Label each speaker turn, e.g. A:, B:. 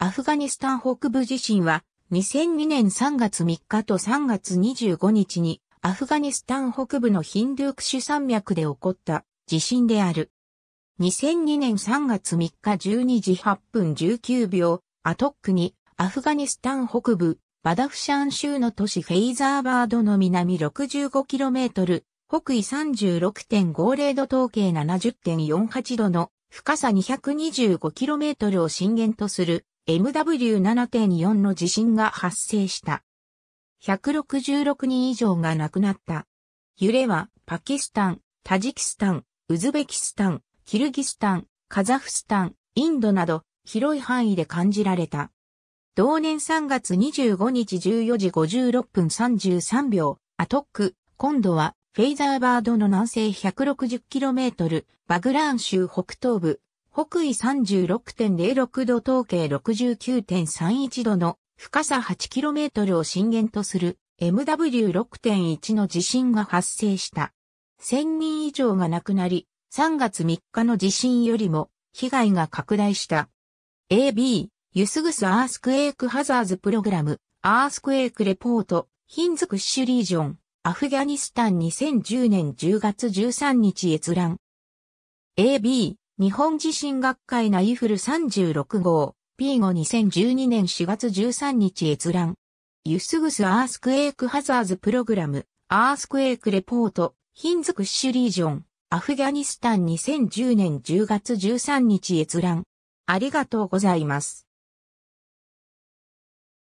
A: アフガニスタ
B: ン北部地震は2002年3月3日と3月25日にアフガニスタン北部のヒンドゥークシュ山脈で起こった地震である。2002年3月3日12時8分19秒、アトックにアフガニスタン北部バダフシャン州の都市フェイザーバードの南 65km、北緯36.50度統計70.48度の深さ 225km を震源とする MW7.4 の地震が発生した。166人以上が亡くなった。揺れはパキスタン、タジキスタン、ウズベキスタン、キルギスタン、カザフスタン、インドなど広い範囲で感じられた。同年3月25日14時56分33秒、アトック、今度はフェイザーバードの南西 160km、バグラーン州北東部、北緯36.06度統計69.31度の深さ 8km を震源とする MW6.1 の地震が発生した。1000人以上が亡くなり、3月3日の地震よりも被害が拡大した。AB、ユスグスアースクエイクハザーズプログラム、アースクエイクレポート、ヒンズクッシュリージョン、アフガニスタン2010年10月13日閲覧。AB、日本地震学会ナイフル36号、P52012 年4月13日閲覧。ユスグスアースクエイクハザーズプログラム、アースクエイクレポート、ヒンズクッシュリージョン、アフガニスタン2010年10月13日閲覧。ありがとうございます。